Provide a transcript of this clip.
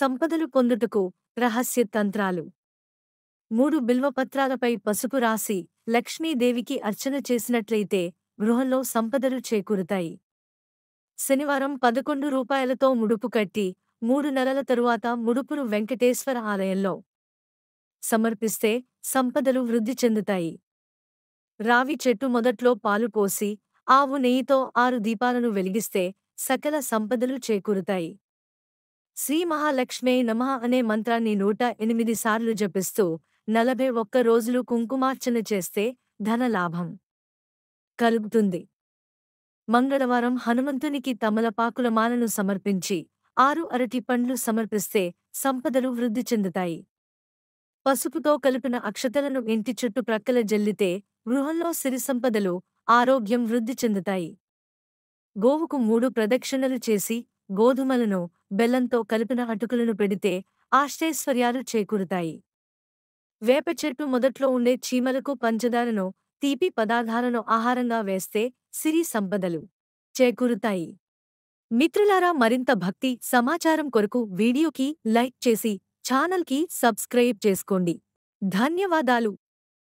సంపదలు పొందుటకు రహస్య తంత్రాలు మూడు బిల్వపత్రాలపై పసుపు రాసి లక్ష్మీదేవికి అర్చన చేసినట్లయితే గృహంలో సంపదలు చేకూరుతాయి శనివారం పదకొండు రూపాయలతో ముడుపు కట్టి మూడు నెలల తరువాత ముడుపును వెంకటేశ్వర ఆలయంలో సమర్పిస్తే సంపదలు వృద్ధి చెందుతాయి రావి చెట్టు మొదట్లో పాలు పోసి ఆవు నెయ్యితో ఆరు దీపాలను వెలిగిస్తే సకల సంపదలు చేకూరుతాయి శ్రీ మహాలక్ష్మే నమ అనే మంత్రాన్ని నూట ఎనిమిది సార్లు జపిస్తూ నలభై ఒక్క రోజులు కుంకుమార్చన చేస్తే ధనలాభం కలుగుతుంది మంగళవారం హనుమంతునికి తమలపాకుల మాలను సమర్పించి ఆరు అరటి పండ్లు సమర్పిస్తే సంపదలు వృద్ధి చెందుతాయి పసుపుతో కలిపిన అక్షతలను ఇంటి చుట్టూ ప్రక్కల జల్లితే గృహంలో సిరి సంపదలు ఆరోగ్యం వృద్ధి చెందుతాయి గోవుకు మూడు ప్రదక్షిణలు చేసి గోధుమలను బెల్లంతో కలిపిన అటుకులను పెడితే ఆశ్చైశ్వర్యాలు చేకూరుతాయి వేప చెట్టు మొదట్లో ఉండే చీమలకు పంచదారను తీపి పదార్థాలను ఆహారంగా వేస్తే సిరి సంపదలు చేకూరుతాయి మిత్రులారా మరింత భక్తి సమాచారం కొరకు వీడియోకి లైక్ చేసి ఛానల్కి సబ్స్క్రైబ్ చేసుకోండి ధన్యవాదాలు